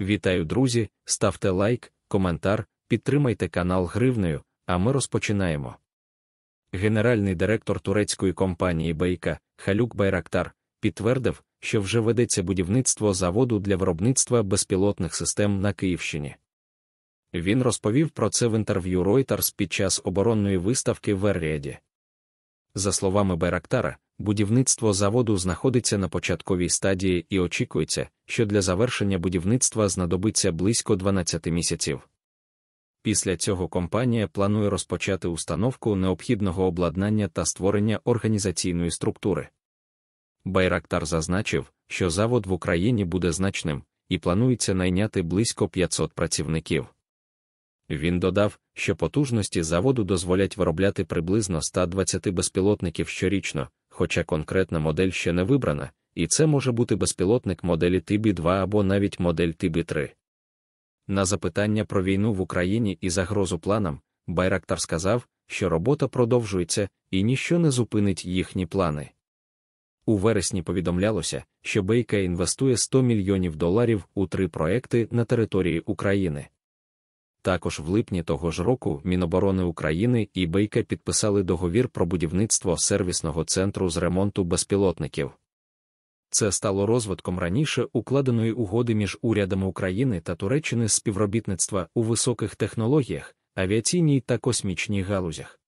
Вітаю, друзі! Ставте лайк, коментар, підтримайте канал гривнею, а ми розпочинаємо. Генеральний директор турецької компанії Бейка Халюк Байрактар підтвердив, що вже ведеться будівництво заводу для виробництва безпілотних систем на Київщині. Він розповів про це в інтерв'ю Reuters під час оборонної виставки в Ерріаді. За словами Байрактара, Будівництво заводу знаходиться на початковій стадії і очікується, що для завершення будівництва знадобиться близько 12 місяців. Після цього компанія планує розпочати установку необхідного обладнання та створення організаційної структури. Байрактар зазначив, що завод в Україні буде значним і планується найняти близько 500 працівників. Він додав, що потужності заводу дозволять виробляти приблизно 120 безпілотників щорічно, хоча конкретна модель ще не вибрана, і це може бути безпілотник моделі тибі 2 або навіть модель тибі 3. На запитання про війну в Україні і загрозу планам, Байрактар сказав, що робота продовжується і ніщо не зупинить їхні плани. У вересні повідомлялося, що Бейка інвестує 100 мільйонів доларів у три проекти на території України. Також в липні того ж року Міноборони України і Бейка підписали договір про будівництво сервісного центру з ремонту безпілотників. Це стало розвитком раніше укладеної угоди між урядами України та Туреччини з співробітництва у високих технологіях, авіаційній та космічній галузях.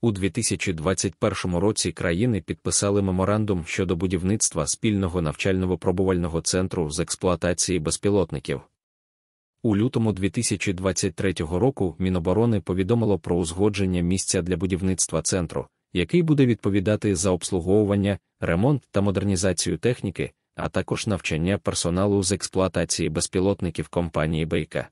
У 2021 році країни підписали меморандум щодо будівництва спільного навчально-випробувального центру з експлуатації безпілотників. У лютому 2023 року Міноборони повідомило про узгодження місця для будівництва центру, який буде відповідати за обслуговування, ремонт та модернізацію техніки, а також навчання персоналу з експлуатації безпілотників компанії Бейка.